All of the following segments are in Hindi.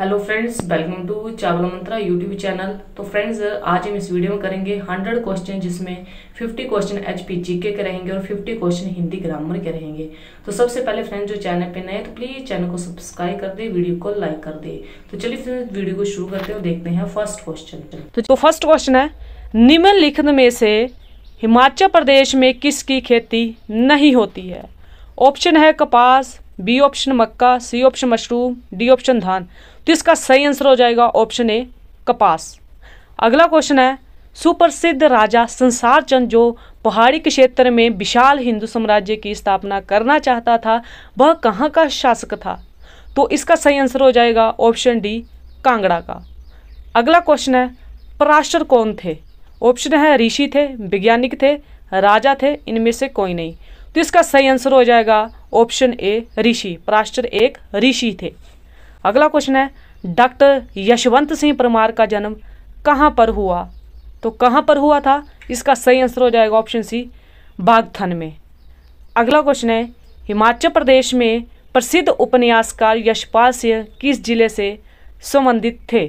hello friends welcome to Chawla Mantra YouTube channel तो फ्रेंड्स आज हम इस वीडियो में करेंगे 100 क्वेश्चन जिसमें 50 क्वेश्चन एच पी जी के रहेंगे और 50 क्वेश्चन हिंदी ग्रामर के रहेंगे तो सबसे पहले फ्रेंड्स जो चैनल पे नए तो प्लीज़ चैनल को सब्सक्राइब कर दे वीडियो को लाइक कर दे तो चलिए फ्रेंड्स वीडियो को शुरू करते हैं देखते हैं फर्स्ट क्वेश्चन तो फर्स्ट क्वेश्चन है निम्नलिखित में से हिमाचल प्रदेश में किसकी खेती नहीं होती है ऑप्शन है कपास बी ऑप्शन मक्का C option mushroom D option धान तो इसका सही आंसर हो जाएगा ऑप्शन ए कपास अगला क्वेश्चन है सुप्रसिद्ध राजा संसार चंद जो पहाड़ी क्षेत्र में विशाल हिंदू साम्राज्य की स्थापना करना चाहता था वह कहाँ का शासक था तो इसका सही आंसर हो जाएगा ऑप्शन डी कांगड़ा का अगला क्वेश्चन है पराशर कौन थे ऑप्शन है ऋषि थे वैज्ञानिक थे राजा थे इनमें से कोई नहीं तो इसका सही आंसर हो जाएगा ऑप्शन ए ऋषि पराशर एक ऋषि थे अगला क्वेश्चन है डॉक्टर यशवंत सिंह परमार का जन्म कहाँ पर हुआ तो कहाँ पर हुआ था इसका सही आंसर हो जाएगा ऑप्शन सी बागथन में अगला क्वेश्चन है हिमाचल प्रदेश में प्रसिद्ध उपन्यासकार यशपाल सिंह किस जिले से संबंधित थे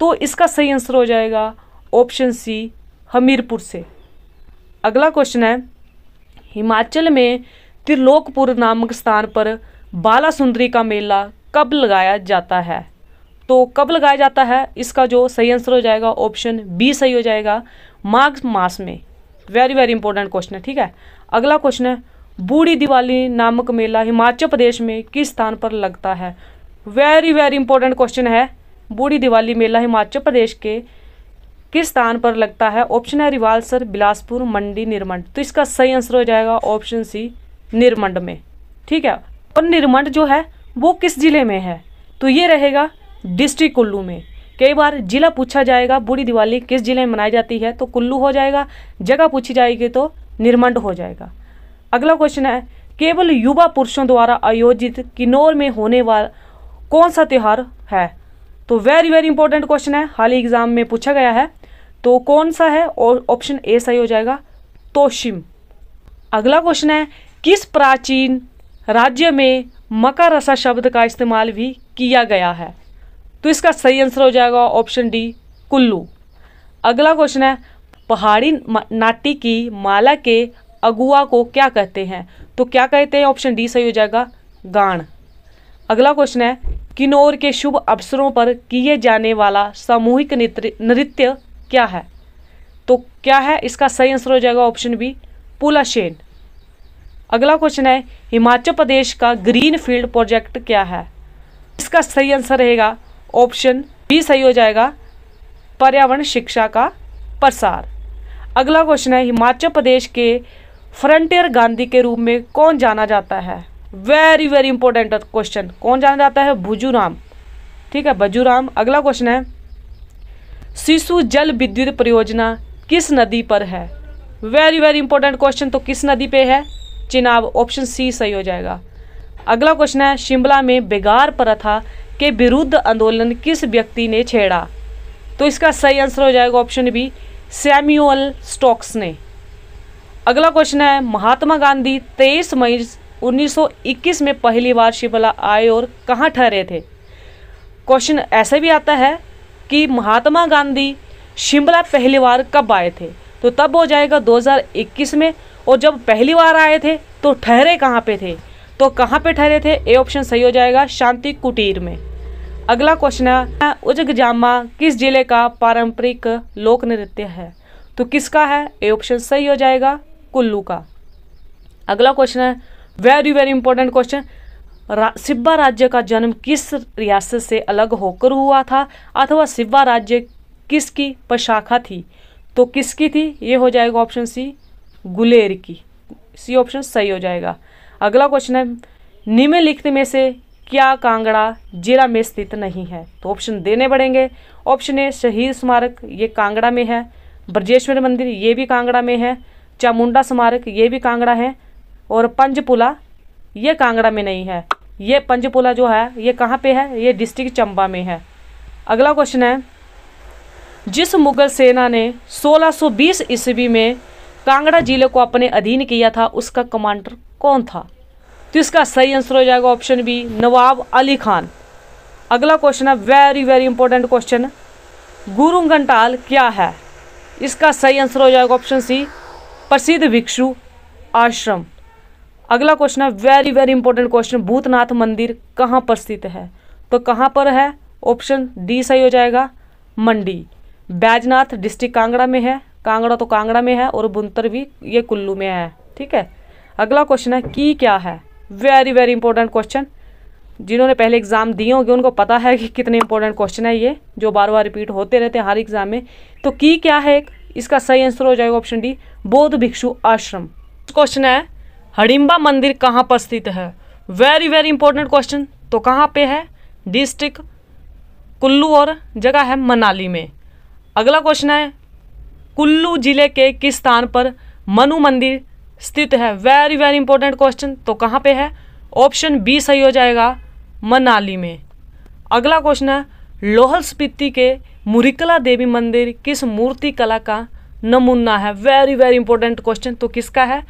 तो इसका सही आंसर हो जाएगा ऑप्शन सी हमीरपुर से अगला क्वेश्चन है हिमाचल में त्रिलोकपुर नामक स्थान पर बाला सुंदरी का मेला कब लगाया जाता है तो कब लगाया जाता है इसका जो सही आंसर हो जाएगा ऑप्शन बी सही हो जाएगा माघ मास में वेरी वेरी इंपॉर्टेंट क्वेश्चन है ठीक है अगला क्वेश्चन है बूढ़ी दिवाली नामक मेला हिमाचल प्रदेश में किस स्थान पर लगता है वेरी वेरी इंपॉर्टेंट क्वेश्चन है बूढ़ी दिवाली मेला हिमाचल प्रदेश के किस स्थान पर लगता है ऑप्शन है रिवालसर बिलासपुर मंडी निर्मंड तो इसका सही आंसर हो जाएगा ऑप्शन सी निर्मंड में ठीक है और निर्मंड जो है वो किस ज़िले में है तो ये रहेगा डिस्ट्रिक्ट कुल्लू में कई बार जिला पूछा जाएगा बूढ़ी दिवाली किस जिले में मनाई जाती है तो कुल्लू हो जाएगा जगह पूछी जाएगी तो निर्मंड हो जाएगा अगला क्वेश्चन है केवल युवा पुरुषों द्वारा आयोजित किन्नौर में होने वाला कौन सा त्यौहार है तो वेरी वेरी इंपॉर्टेंट क्वेश्चन है हाल ही एग्जाम में पूछा गया है तो कौन सा है और ऑप्शन ए सही हो जाएगा तोशिम अगला क्वेश्चन है किस प्राचीन राज्य में मकर रसा शब्द का इस्तेमाल भी किया गया है तो इसका सही आंसर हो जाएगा ऑप्शन डी कुल्लू अगला क्वेश्चन है पहाड़ी नाटी की माला के अगुआ को क्या कहते हैं तो क्या कहते हैं ऑप्शन डी सही हो जाएगा गाण अगला क्वेश्चन है किन्नौर के शुभ अवसरों पर किए जाने वाला सामूहिक नृत्य क्या है तो क्या है इसका सही आंसर हो जाएगा ऑप्शन बी पुलाशेन अगला क्वेश्चन है हिमाचल प्रदेश का ग्रीन फील्ड प्रोजेक्ट क्या है इसका सही आंसर रहेगा ऑप्शन बी सही हो जाएगा पर्यावरण शिक्षा का प्रसार अगला क्वेश्चन है हिमाचल प्रदेश के फ्रंटियर गांधी के रूप में कौन जाना जाता है वेरी वेरी इंपॉर्टेंट क्वेश्चन कौन जाना जाता है भुजूराम ठीक है भजूराम अगला क्वेश्चन है शिशु जल विद्युत परियोजना किस नदी पर है वेरी वेरी इंपॉर्टेंट क्वेश्चन तो किस नदी पे है चिनाब ऑप्शन सी सही हो जाएगा अगला क्वेश्चन है शिमला में बेगार प्रथा के विरुद्ध आंदोलन किस व्यक्ति ने छेड़ा तो इसका सही आंसर हो जाएगा ऑप्शन बी सैम्यूअल स्टॉक्स ने अगला क्वेश्चन है महात्मा गांधी तेईस मई 1921 में पहली बार शिमला आए और कहाँ ठहरे थे क्वेश्चन ऐसे भी आता है कि महात्मा गांधी शिमला पहली बार कब आए थे तो तब हो जाएगा 2021 में और जब पहली बार आए थे तो ठहरे कहाँ पे थे तो कहाँ पे ठहरे थे ए ऑप्शन सही हो जाएगा शांति कुटीर में अगला क्वेश्चन है उजग जामा किस जिले का पारंपरिक लोक नृत्य है तो किसका है ए ऑप्शन सही हो जाएगा कुल्लू का अगला क्वेश्चन है वेरी वेरी इंपॉर्टेंट क्वेश्चन रा, सिब्बा राज्य का जन्म किस रियासत से अलग होकर हुआ था अथवा सिब्बा राज्य किसकी प्रशाखा थी तो किसकी थी ये हो जाएगा ऑप्शन सी गुलेर की सी ऑप्शन सही हो जाएगा अगला क्वेश्चन है निम्नलिखित में से क्या कांगड़ा जिला में स्थित नहीं है तो ऑप्शन देने पड़ेंगे ऑप्शन ए शहीद स्मारक ये कांगड़ा में है ब्रजेश्वर मंदिर ये भी कांगड़ा में है चामुंडा स्मारक ये भी कांगड़ा है और पंजपुला ये कांगड़ा में नहीं है ये पंजपुला जो है ये कहाँ पे है ये डिस्ट्रिक्ट चंबा में है अगला क्वेश्चन है जिस मुगल सेना ने 1620 ईस्वी में कांगड़ा जिले को अपने अधीन किया था उसका कमांडर कौन था तो इसका सही आंसर हो जाएगा ऑप्शन बी नवाब अली खान अगला क्वेश्चन है वेरी वेरी इंपॉर्टेंट क्वेश्चन गुरु घंटाल क्या है इसका सही आंसर हो जाएगा ऑप्शन सी प्रसिद्ध भिक्षु आश्रम अगला क्वेश्चन है very very important question Bhutnath मंदिर कहाँ पर स्थित है तो कहाँ पर है ऑप्शन डी सही हो जाएगा मंडी बैजनाथ डिस्ट्रिक्ट कांगड़ा में है कांगड़ा तो कांगड़ा में है और बुंतर भी ये कुल्लू में है ठीक है अगला क्वेश्चन है की क्या है वेरी वेरी इंपॉर्टेंट क्वेश्चन जिन्होंने पहले एग्ज़ाम दिए होंगे उनको पता है कि कितने इंपॉर्टेंट क्वेश्चन है ये जो बार बार रिपीट होते रहते हैं हर एग्ज़ाम में तो की क्या है एक इसका सही आंसर हो जाएगा ऑप्शन डी बौद्ध भिक्षु आश्रम क्वेश्चन है हडिम्बा मंदिर कहाँ पर स्थित है वेरी वेरी इंपॉर्टेंट क्वेश्चन तो कहाँ पे है डिस्ट्रिक्ट कुल्लू और जगह है मनाली में अगला क्वेश्चन है कुल्लू जिले के किस स्थान पर मनु मंदिर स्थित है वेरी वेरी इंपॉर्टेंट क्वेश्चन तो कहाँ पे है ऑप्शन बी सही हो जाएगा मनाली में अगला क्वेश्चन है लोहल स्पीति के मुरिकला देवी मंदिर किस मूर्ति कला का नमूना है वेरी वेरी इंपॉर्टेंट क्वेश्चन तो किसका है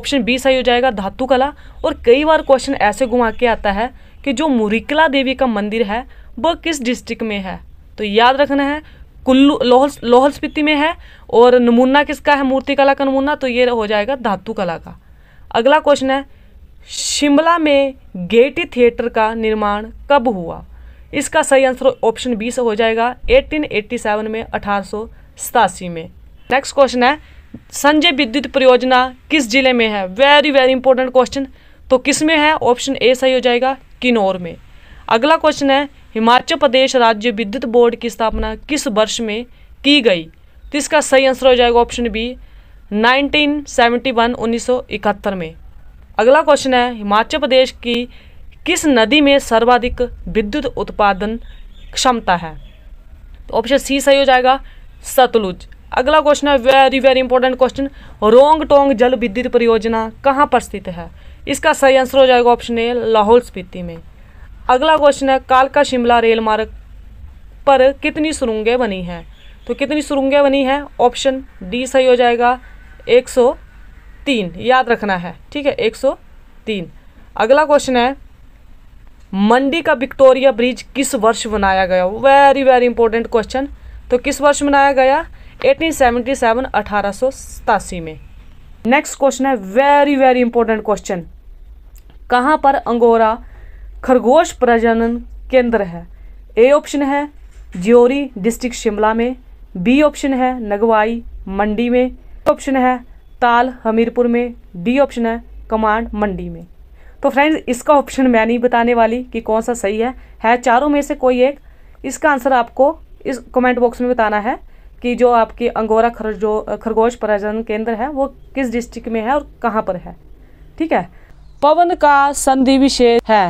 ऑप्शन बी सही हो जाएगा धातु कला और कई बार क्वेश्चन ऐसे घुमा के आता है कि जो मुरिकला देवी का मंदिर है वह किस डिस्ट्रिक्ट में है तो याद रखना है कुल्लू लोहल लोहल स्पीति में है और नमूना किसका है मूर्ति कला का नमूना तो ये हो जाएगा धातु कला का अगला क्वेश्चन है शिमला में गेटी थिएटर का निर्माण कब हुआ इसका सही आंसर ऑप्शन बी से हो जाएगा 1887 में अठारह में नेक्स्ट क्वेश्चन है संजय विद्युत परियोजना किस जिले में है वेरी वेरी इंपॉर्टेंट क्वेश्चन तो किस में है ऑप्शन ए सही हो जाएगा किन्नौर में अगला क्वेश्चन है हिमाचल प्रदेश राज्य विद्युत बोर्ड की स्थापना किस वर्ष में की गई तो इसका सही आंसर हो जाएगा ऑप्शन बी 1971 1971 में अगला क्वेश्चन है हिमाचल प्रदेश की किस नदी में सर्वाधिक विद्युत उत्पादन क्षमता है तो ऑप्शन सी सही हो जाएगा सतलुज अगला क्वेश्चन है very very important question Rong Tong जल विद्युत परियोजना कहाँ पर स्थित है इसका सही आंसर हो जाएगा ऑप्शन ए लाहौल स्पीति में अगला क्वेश्चन है कालका शिमला रेल मार्ग पर कितनी सुरंगें बनी हैं तो कितनी सुरंगें बनी हैं ऑप्शन डी सही हो जाएगा 103 याद रखना है ठीक है 103 अगला क्वेश्चन है मंडी का विक्टोरिया ब्रिज किस वर्ष बनाया गया वेरी वेरी इंपॉर्टेंट क्वेश्चन तो किस वर्ष बनाया गया 1877 सतासी में नेक्स्ट क्वेश्चन है वेरी वेरी इंपॉर्टेंट क्वेश्चन कहाँ पर अंगोरा खरगोश प्रजनन केंद्र है ए ऑप्शन है ज्योरी डिस्ट्रिक्ट शिमला में बी ऑप्शन है नगवाई मंडी में ऑप्शन है ताल हमीरपुर में डी ऑप्शन है कमांड मंडी में तो फ्रेंड्स इसका ऑप्शन मैं नहीं बताने वाली कि कौन सा सही है है चारों में से कोई एक इसका आंसर आपको इस कमेंट बॉक्स में बताना है कि जो आपके अंगोरा खरजो खरगोश प्रजनन केंद्र है वो किस डिस्ट्रिक्ट में है और कहाँ पर है ठीक है पवन का संधि विशेष है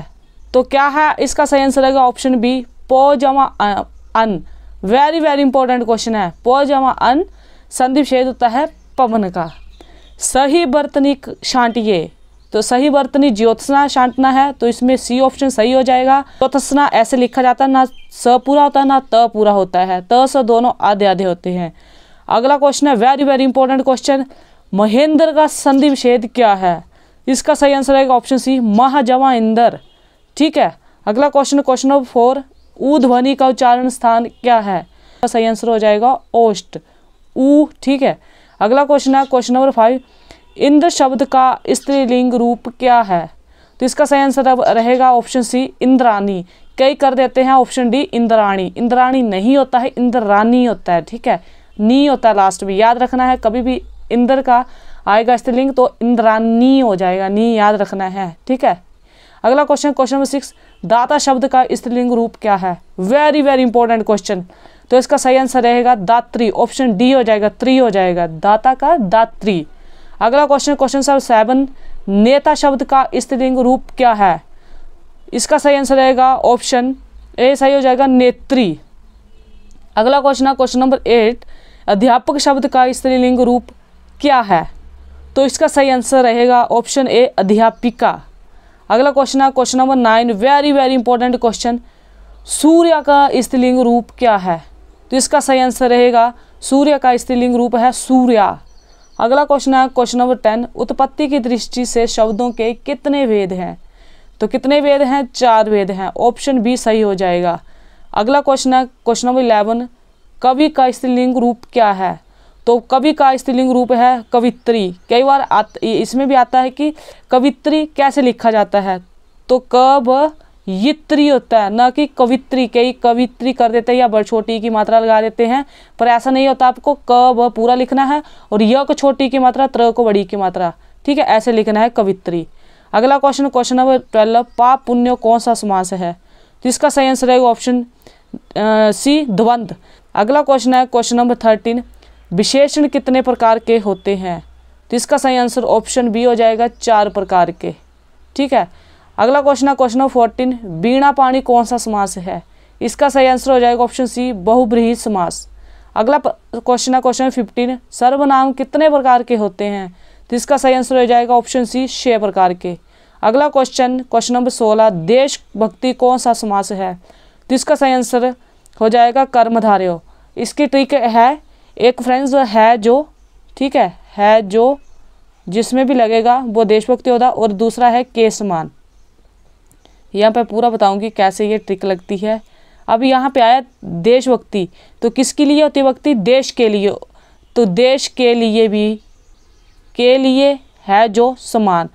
तो क्या है इसका सही आंसर रहेगा ऑप्शन बी पो जमा अन वेरी वेरी इंपॉर्टेंट क्वेश्चन है पो जमा अन संधि शेद होता है पवन का सही बर्तनी शांटिए तो सही बर्तनी ज्योत्सना शांतना है तो इसमें सी ऑप्शन सही हो जाएगा ज्योत्सना ऐसे लिखा जाता है ना स पूरा होता है ना त पूरा होता है त स दोनों आधे आधे होते हैं अगला क्वेश्चन है very very important question Mahendra का संधि विषेद क्या है इसका सही आंसर रहेगा ऑप्शन सी महाजवा इंदर ठीक है अगला क्वेश्चन क्वेश्चन नंबर फोर ऊ ध्वनि का उच्चारण स्थान क्या है सही आंसर हो जाएगा ओस्ट ऊ ठीक है अगला क्वेश्चन है क्वेश्चन नंबर फाइव इंद्र शब्द का स्त्रीलिंग रूप क्या है तो इसका सही आंसर अब रहेगा ऑप्शन सी इंद्रानी कई कर देते हैं ऑप्शन डी इंद्राणी इंद्राणी नहीं होता है इंद्रानी होता है ठीक है नी होता है लास्ट में याद रखना है कभी भी इंद्र का आएगा स्त्रीलिंग तो इंद्रानी हो जाएगा नी याद रखना है ठीक है अगला क्वेश्चन क्वेश्चन नंबर सिक्स दाता शब्द का स्त्रीलिंग रूप क्या है वेरी वेरी इंपॉर्टेंट क्वेश्चन तो इसका सही आंसर रहेगा दात्री ऑप्शन डी हो जाएगा त्री हो जाएगा दाता का दात्री अगला क्वेश्चन क्वेश्चन नंबर सेवन नेता शब्द का स्त्रीलिंग रूप क्या है इसका सही आंसर रहेगा ऑप्शन ए सही हो जाएगा नेत्री अगला क्वेश्चन है क्वेश्चन नंबर एट अध्यापक शब्द का स्त्रीलिंग रूप क्या है तो इसका सही आंसर रहेगा ऑप्शन ए अध्यापिका अगला क्वेश्चन है question number nine very very important question सूर्य का स्त्रीलिंग रूप क्या है तो इसका सही आंसर रहेगा सूर्य का स्त्रीलिंग रूप है सूर्या अगला क्वेश्चन है क्वेश्चन नंबर टेन उत्पत्ति की दृष्टि से शब्दों के कितने वेद हैं तो कितने वेद हैं चार वेद हैं ऑप्शन बी सही हो जाएगा अगला क्वेश्चन है क्वेश्चन नंबर इलेवन कवि का स्त्रीलिंग रूप क्या है तो कवि का स्त्रीलिंग रूप है कवित्री कई बार इसमें भी आता है कि कवित्री कैसे लिखा जाता है तो कब यित्री होता है ना कि कवित्री कई कवित्री कर देते हैं या बड़ छोटी की मात्रा लगा देते हैं पर ऐसा नहीं होता आपको क ब पूरा लिखना है और य को छोटी की मात्रा त्र को बड़ी की मात्रा ठीक है ऐसे लिखना है कवित्री अगला क्वेश्चन क्वेश्चन नंबर ट्वेल्व पाप पुण्य कौन सा समास है तो इसका सही आंसर है ऑप्शन सी द्वंद्व अगला क्वेश्चन है क्वेश्चन नंबर थर्टीन विशेषण कितने प्रकार के होते हैं तो इसका सही आंसर ऑप्शन बी हो जाएगा चार प्रकार के ठीक है अगला क्वेश्चन है क्वेश्चन नंबर फोर्टीन बीणा पानी कौन सा समास है इसका सही आंसर हो जाएगा ऑप्शन सी बहुब्रीही समास अगला क्वेश्चन है क्वेश्चन फिफ्टीन सर्वनाम कितने प्रकार के होते हैं तो इसका सही आंसर हो जाएगा ऑप्शन सी छः प्रकार के अगला क्वेश्चन क्वेश्चन नंबर सोलह देशभक्ति कौन सा समास है तो इसका सही आंसर हो जाएगा कर्मधार्यो इसकी ट्रिक है एक फ्रेंड्स है जो ठीक है है जो जिसमें भी लगेगा वो देशभक्ति होता और दूसरा है केसमान यहाँ पे पूरा बताऊंगी कैसे ये ट्रिक लगती है अब यहाँ पे आया देशभक्ति तो किसके लिए होती भक्ति देश के लिए तो देश के लिए भी के लिए है जो समान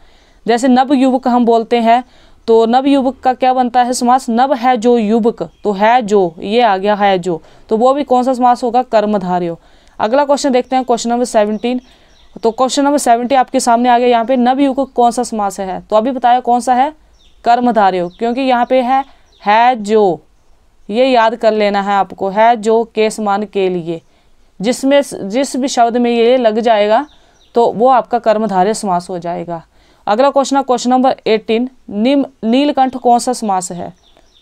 जैसे नव युवक हम बोलते हैं तो नव युवक का क्या बनता है समास नव है जो युवक तो है जो ये आ गया है जो तो वो भी कौन सा समास होगा कर्मधारय अगला क्वेश्चन देखते हैं क्वेश्चन नंबर सेवनटीन तो क्वेश्चन नंबर सेवनटीन आपके सामने आ गया यहाँ पे नव युवक कौन सा समास है तो अभी बताया कौन सा है कर्मधारय क्योंकि यहाँ पे है है जो ये याद कर लेना है आपको है जो के समान के लिए जिसमें जिस भी शब्द में ये लग जाएगा तो वो आपका कर्मधार्य समास हो जाएगा अगला क्वेश्चन है क्वेश्चन नंबर एटीन निम नीलकंठ कौन सा समास है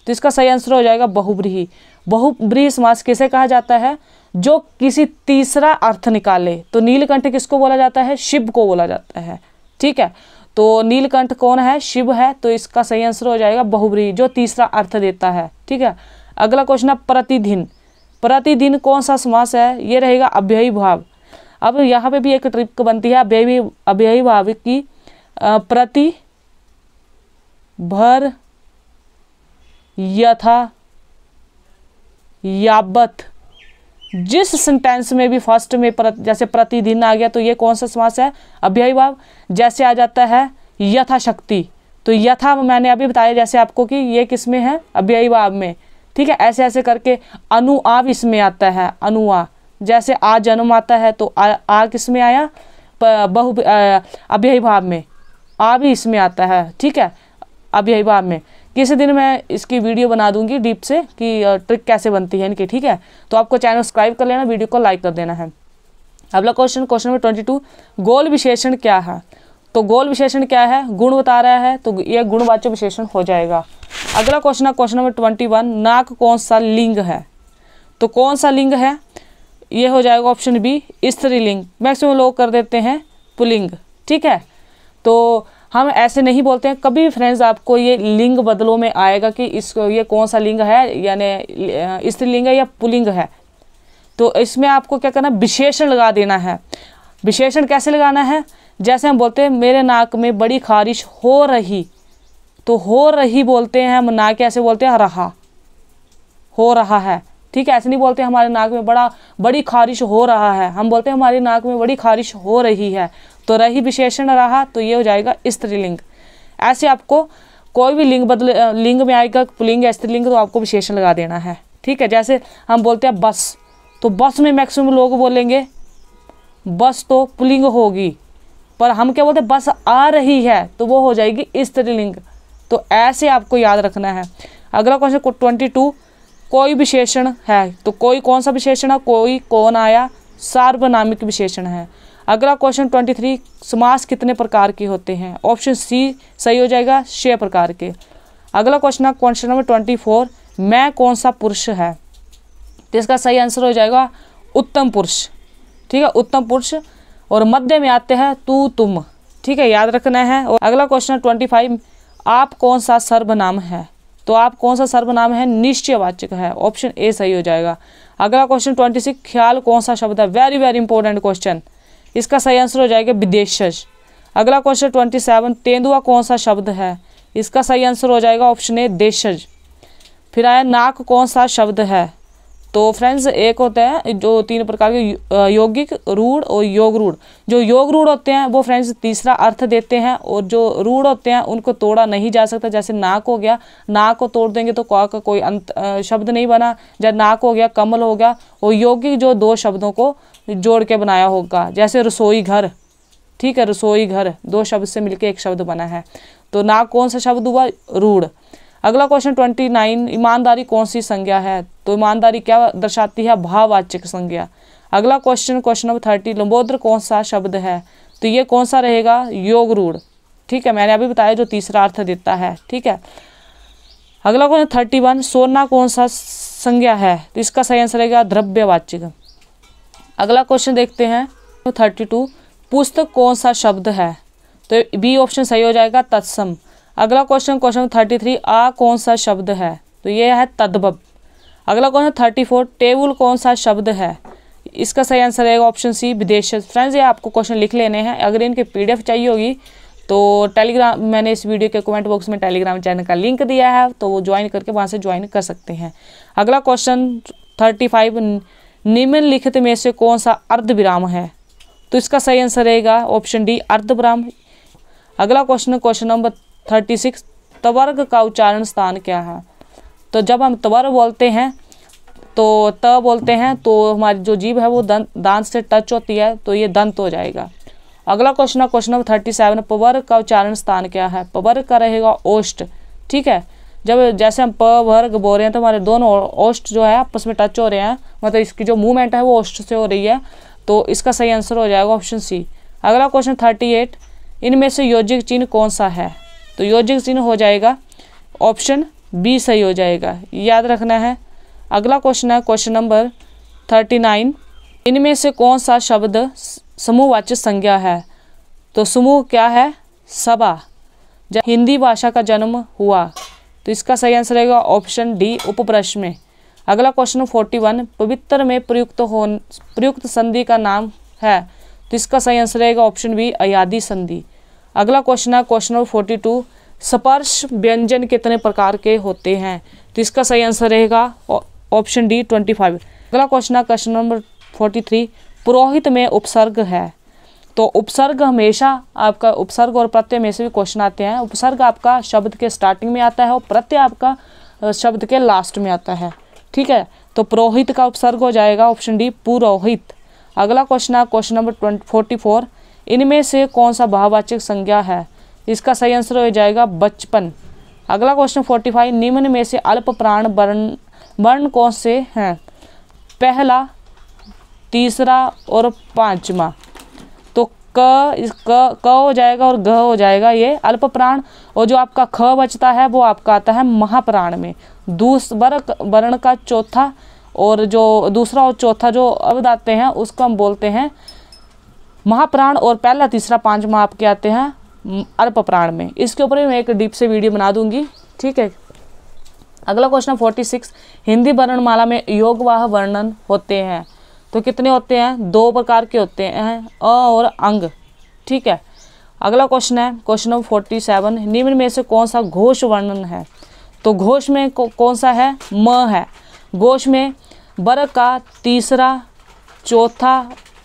तो इसका सही आंसर हो जाएगा बहुब्रीही बहुब्रीही समास किसे कहा जाता है जो किसी तीसरा अर्थ निकाले तो नीलकंठ किसको बोला जाता है शिव को बोला जाता है ठीक है तो नीलकंठ कौन है शिव है तो इसका सही आंसर हो जाएगा बहुब्रीही जो तीसरा अर्थ देता है ठीक है अगला क्वेश्चन है प्रतिदिन प्रतिदिन कौन सा समास है ये रहेगा अभ्ययी भाव अब यहाँ पे भी एक ट्रिप बनती है अभ्ययी अभ्ययी भाव की प्रति भर यथा याबत जिस सेंटेंस में भी फर्स्ट में प्रत, जैसे प्रतिदिन आ गया तो ये कौन सा समास है अभ्यय भाव जैसे आ जाता है यथाशक्ति तो यथा मैंने अभी बताया जैसे आपको कि ये किस में है अभ्यय भाव में ठीक है ऐसे ऐसे करके अनुआव इसमें आता है अनुआ जैसे आ जन्म आता है तो आ, आ किस में आया बहु अभ्यय भाव में आ भी इसमें आता है ठीक है अवयवा में किसी दिन मैं इसकी वीडियो बना दूंगी डीप से कि ट्रिक कैसे बनती है इनकी ठीक है तो आपको चैनल सब्सक्राइब कर लेना वीडियो को लाइक कर देना है अगला question question number twenty two गोल विशेषण क्या है तो गोल विशेषण क्या है गुण बता रहा है तो यह गुणवाच्य विशेषण हो जाएगा अगला क्वेश्चन है क्वेश्चन नंबर ट्वेंटी वन नाक कौन सा लिंग है तो कौन सा लिंग है ये हो जाएगा ऑप्शन बी स्त्रीलिंग मैक्सिमम लोग कर देते हैं पुलिंग ठीक है तो हम ऐसे नहीं बोलते हैं कभी फ्रेंड्स आपको ये लिंग बदलों में आएगा कि इसको ये कौन सा लिंग है यानी स्त्रीलिंग है या पुलिंग है तो इसमें आपको क्या करना विशेषण लगा देना है विशेषण कैसे लगाना है जैसे हम बोलते हैं मेरे नाक में बड़ी खारिश हो रही तो हो रही बोलते हैं हम नाक ऐसे बोलते हैं रहा हो रहा है ठीक है ऐसे नहीं बोलते हमारे नाक में बड़ा बड़ी खारिश हो रहा है हम बोलते हैं हमारे नाक में बड़ी खारिश हो रही है तो रही विशेषण रहा तो ये हो जाएगा स्त्रीलिंग ऐसे आपको कोई भी लिंग बदले लिंग में आएगा पुलिंग या स्त्रीलिंग तो आपको विशेषण लगा देना है ठीक है जैसे हम बोलते हैं बस तो बस में मैक्सिमम लोग बोलेंगे बस तो पुलिंग होगी पर हम क्या बोलते हैं बस आ रही है तो वो हो जाएगी स्त्रीलिंग तो ऐसे आपको याद रखना है अगला क्वेश्चन ट्वेंटी टू कोई विशेषण है तो कोई कौन सा विशेषण है कोई कौन आया सार्वनामिक विशेषण है अगला क्वेश्चन ट्वेंटी थ्री समास कितने प्रकार के होते हैं ऑप्शन सी सही हो जाएगा छः प्रकार के अगला क्वेश्चन है क्वेश्चन नंबर ट्वेंटी फोर मैं कौन सा पुरुष है तो इसका सही आंसर हो जाएगा उत्तम पुरुष ठीक है उत्तम पुरुष और मध्य में आते हैं तू तुम ठीक है याद रखना है और अगला क्वेश्चन ट्वेंटी फाइव आप कौन सा सर्वनाम है तो आप कौन सा सर्वनाम है निश्चयवाचक है ऑप्शन ए सही हो जाएगा अगला क्वेश्चन ट्वेंटी सिक्स ख्याल कौन सा शब्द है वेरी वेरी इंपॉर्टेंट क्वेश्चन इसका सही आंसर हो जाएगा विदेशज अगला क्वेश्चन ट्वेंटी सेवन तेंदुआ कौन सा शब्द है इसका सही आंसर हो जाएगा ऑप्शन ए देशज फिर आया नाक कौन सा शब्द है तो फ्रेंड्स एक होता है जो तीन प्रकार के यौगिक रूढ़ और योग रूढ़ जो योग रूढ़ होते हैं वो फ्रेंड्स तीसरा अर्थ देते हैं और जो रूढ़ होते हैं उनको तोड़ा नहीं जा सकता जैसे नाक हो गया नाक को तोड़ देंगे तो का कोई अंत शब्द नहीं बना जब नाक हो गया कमल हो गया और यौगिक जो दो शब्दों को जोड़ के बनाया होगा जैसे रसोई घर ठीक है रसोई घर दो शब्द से मिलकर एक शब्द बना है तो नाक कौन सा शब्द हुआ रूढ़ अगला क्वेश्चन ट्वेंटी नाइन ईमानदारी कौन सी संज्ञा है तो ईमानदारी क्या दर्शाती है भाववाचक संज्ञा अगला क्वेश्चन क्वेश्चन नंबर थर्टी लंबोदर कौन सा शब्द है तो ये कौन सा रहेगा योग रूढ़ ठीक है मैंने अभी बताया जो तीसरा अर्थ देता है ठीक है अगला क्वेश्चन थर्टी वन सोना कौन सा संज्ञा है तो इसका सही आंसर रहेगा द्रव्यवाचिक अगला क्वेश्चन देखते हैं थर्टी टू पुस्तक कौन सा शब्द है तो बी ऑप्शन सही हो जाएगा तत्सम अगला क्वेश्चन क्वेश्चन थर्टी थ्री आ कौन सा शब्द है तो ये है तद्भव अगला क्वेश्चन थर्टी फोर टेबुल कौन सा शब्द है इसका सही आंसर रहेगा ऑप्शन सी विदेश फ्रेंड्स ये आपको क्वेश्चन लिख लेने हैं अगर इनके एफ चाहिए होगी तो टेलीग्राम मैंने इस वीडियो के कमेंट बॉक्स में टेलीग्राम चैनल का लिंक दिया है तो वो ज्वाइन करके वहाँ से ज्वाइन कर सकते हैं अगला क्वेश्चन थर्टी फाइव निम्नलिखित में से कौन सा अर्धविराम है तो इसका सही आंसर रहेगा ऑप्शन डी अर्धविराम अगला question question number thirty six तवर्ग का उच्चारण स्थान क्या है तो जब हम तवर बोलते हैं तो त बोलते हैं तो हमारी जो जीभ है वो दंत दांत से टच होती है तो ये दंत हो जाएगा अगला क्वेश्चन है क्वेश्चन नंबर थर्टी सेवन पवर का उच्चारण स्थान क्या है पवर का रहेगा ओष्ट ठीक है जब जैसे हम प वर्ग बोल रहे हैं तो हमारे दोनों ओष्ट जो है आपस में टच हो रहे हैं मतलब इसकी जो मूवमेंट है वो ओष्ट से हो रही है तो इसका सही आंसर हो जाएगा ऑप्शन सी अगला क्वेश्चन थर्टी एट इनमें से योजिक चिन्ह कौन सा है तो योजक चिन्ह हो जाएगा ऑप्शन बी सही हो जाएगा याद रखना है अगला क्वेश्चन है क्वेश्चन नंबर थर्टी नाइन इनमें से कौन सा शब्द समूहवाचक संज्ञा है तो समूह क्या है सभा हिंदी भाषा का जन्म हुआ तो इसका सही आंसर रहेगा ऑप्शन डी उपप्रश्न में अगला क्वेश्चन फोर्टी वन पवित्र में प्रयुक्त हो प्रयुक्त संधि का नाम है तो इसका सही आंसर रहेगा ऑप्शन बी अयादी संधि अगला क्वेश्चन है क्वेश्चन नंबर फोर्टी टू स्पर्श व्यंजन कितने प्रकार के होते हैं तो इसका सही आंसर रहेगा ऑप्शन डी ट्वेंटी फाइव अगला क्वेश्चन है क्वेश्चन नंबर फोर्टी थ्री पुरोहित में उपसर्ग है तो उपसर्ग हमेशा आपका उपसर्ग और प्रत्यय में से भी क्वेश्चन आते हैं उपसर्ग आपका शब्द के स्टार्टिंग में आता है और प्रत्यय आपका शब्द के लास्ट में आता है ठीक है तो पुरोहित का उपसर्ग हो जाएगा ऑप्शन डी पुरोहित अगला क्वेश्चन है question number twenty forty four इनमें से कौन सा भाववाचक संज्ञा है इसका सही आंसर हो जाएगा बचपन अगला क्वेश्चन फोर्टी फाइव निम्न में से अल्प प्राण वर्ण वर्ण कौन से हैं पहला तीसरा और पांचवा तो क इस क क हो जाएगा और घ हो जाएगा ये अल्प प्राण और जो आपका ख बचता है वो आपका आता है महाप्राण में दूस वर्ग वर्ण का चौथा और जो दूसरा और चौथा जो अवधाते हैं उसको हम बोलते हैं महाप्राण और पहला तीसरा पांचवा आपके आते हैं अल्प प्राण में इसके ऊपर मैं एक डीप से वीडियो बना दूंगी ठीक है अगला क्वेश्चन फोर्टी सिक्स हिंदी वर्णमाला में योगवाह वर्णन होते हैं तो कितने होते हैं दो प्रकार के होते हैं अ और अंग ठीक है अगला क्वेश्चन है क्वेश्चन नंबर फोर्टी सेवन निम्न में से कौन सा घोष वर्णन है तो घोष में कौन सा है म है घोष में बर का तीसरा चौथा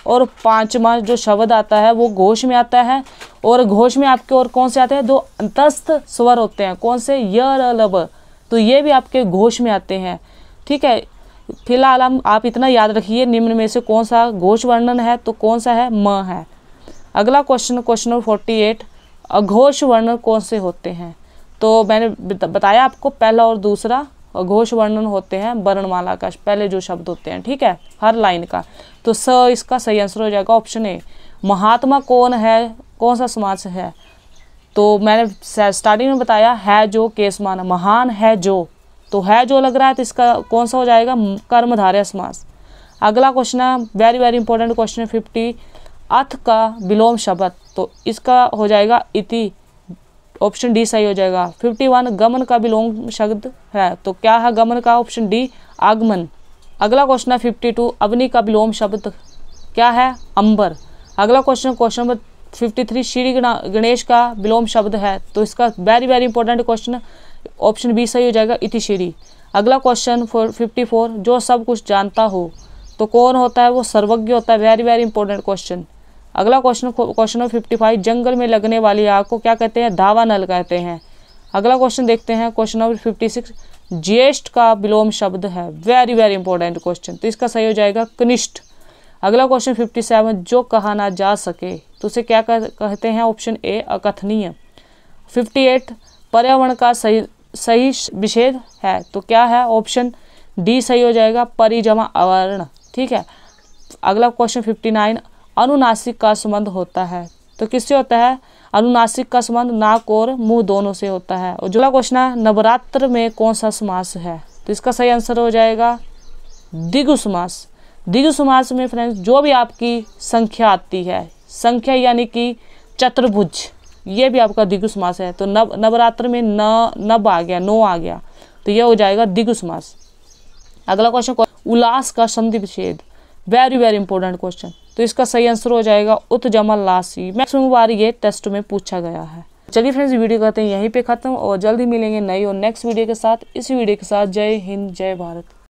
और पाँचवा जो शब्द आता है वो घोष में आता है और घोष में आपके और कौन से आते हैं दो अंतस्थ स्वर होते हैं कौन से य लब तो ये भी आपके घोष में आते हैं ठीक है फिलहाल हम आप इतना याद रखिए निम्न में से कौन सा घोष वर्णन है तो कौन सा है म है अगला question question number forty eight अघोष वर्णन कौन से होते हैं तो मैंने बताया आपको पहला और दूसरा घोष वर्णन होते हैं वर्णमाला का पहले जो शब्द होते हैं ठीक है हर लाइन का तो स इसका सही आंसर हो जाएगा ऑप्शन ए महात्मा कौन है कौन सा समाज है तो मैंने स्टार्टिंग में बताया है जो केस मान महान है जो तो है जो लग रहा है तो इसका कौन सा हो जाएगा कर्मधारय समास अगला क्वेश्चन है वेरी वेरी इंपॉर्टेंट क्वेश्चन है फिफ्टी अथ का विलोम शब्द तो इसका हो जाएगा इति ऑप्शन डी सही हो जाएगा फिफ्टी वन गमन का लोंग शब्द है तो क्या है गमन का ऑप्शन डी आगमन अगला क्वेश्चन है फिफ्टी टू अग्नि का विलोम शब्द क्या है अंबर अगला question question number fifty three श्री गणेश का विलोम शब्द है तो इसका very very important question option B सही हो जाएगा इतिश्री अगला क्वेश्चन फोर फिफ्टी फोर जो सब कुछ जानता हो तो कौन होता है वो सर्वज्ञ होता है वेरी वेरी इंपॉर्टेंट क्वेश्चन अगला question question number fifty five जंगल में लगने वाली आग को क्या कहते हैं धावा नल कहते हैं अगला क्वेश्चन देखते हैं क्वेश्चन नंबर फिफ्टी सिक्स ज्येष्ठ का विलोम शब्द है वेरी वेरी इंपॉर्टेंट क्वेश्चन तो इसका सही हो जाएगा कनिष्ठ अगला क्वेश्चन फिफ्टी सेवन जो कहा ना जा सके तो उसे क्या कहते हैं ऑप्शन ए अकथनीय फिफ्टी एट पर्यावरण का सही सही विषेद है तो क्या है ऑप्शन डी सही हो जाएगा परिजमा अवर्ण ठीक है अगला क्वेश्चन फिफ्टी नाइन अनुनासिक का संबंध होता है तो किससे होता है अनुनासिक का संबंध नाक और मुंह दोनों से होता है और जुला क्वेश्चन है नवरात्र में कौन सा समास है तो इसका सही आंसर हो जाएगा दिगु समास दिगु समास में फ्रेंड्स जो भी आपकी संख्या आती है संख्या यानी कि चतुर्भुज ये भी आपका दिगु समास है तो नव नवरात्र में न नब आ गया नो आ गया तो यह हो जाएगा दिग्व समास अगला क्वेश्चन उल्लास का संधि विच्छेद वेरी वेरी इंपॉर्टेंट क्वेश्चन तो इसका सही आंसर हो जाएगा उत जमल लासी मैक्सिम बार ये टेस्ट में पूछा गया है चलिए फ्रेंड्स वीडियो करते हैं यहीं पे खत्म और जल्दी मिलेंगे नई और नेक्स्ट वीडियो के साथ इस वीडियो के साथ जय हिंद जय भारत